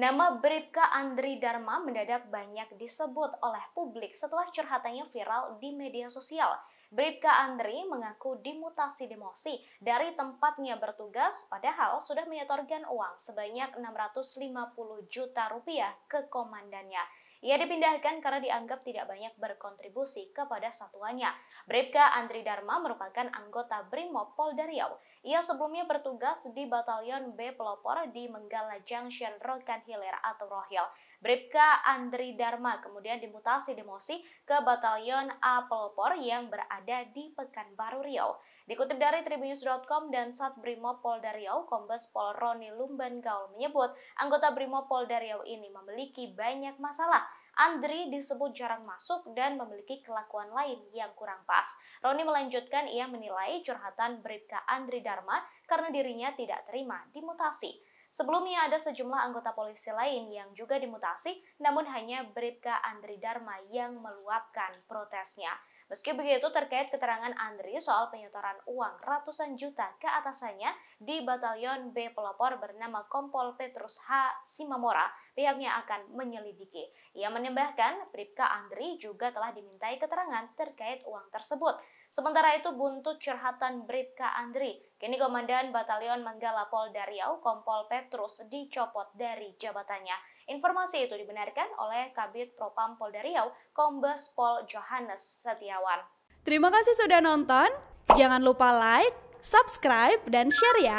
Nama Bripka Andri Dharma mendadak banyak disebut oleh publik setelah curhatannya viral di media sosial. Bripka Andri mengaku dimutasi demosi dari tempatnya bertugas padahal sudah menyetorkan uang sebanyak 650 juta rupiah ke komandannya. Ia dipindahkan karena dianggap tidak banyak berkontribusi kepada satuannya. Bribka Andri Dharma merupakan anggota Brimob Polda Riau. Ia sebelumnya bertugas di Batalion B Pelopor di Menggala Junction Rokan Hilir atau Rohil. Bribka Andri Dharma kemudian dimutasi demosi ke Batalion A Pelopor yang berada di Pekanbaru Riau. Dikutip dari Tribunnews.com dan Sat Brimob Polda Riau, Kombes Pol Roni Lumban Gaul menyebut anggota Brimob Polda Riau ini memiliki banyak masalah Andri disebut jarang masuk dan memiliki kelakuan lain yang kurang pas. Roni melanjutkan ia menilai curhatan Bribka Andri Dharma karena dirinya tidak terima dimutasi. Sebelumnya ada sejumlah anggota polisi lain yang juga dimutasi, namun hanya Bribka Andri Dharma yang meluapkan protesnya. Meski begitu, terkait keterangan Andri soal penyetoran uang ratusan juta ke atasannya di Batalion B Pelopor bernama Kompol Petrus H. Simamora, pihaknya akan menyelidiki. Ia menambahkan, Pripka Andri juga telah dimintai keterangan terkait uang tersebut. Sementara itu buntut curhatan Britka Andri, kini Komandan Batalion Manggala Polda Riau, Kompol Petrus, dicopot dari jabatannya. Informasi itu dibenarkan oleh Kabit Propam Polda Riau, Kombes Pol Johannes Setiawan. Terima kasih sudah nonton, jangan lupa like, subscribe, dan share ya!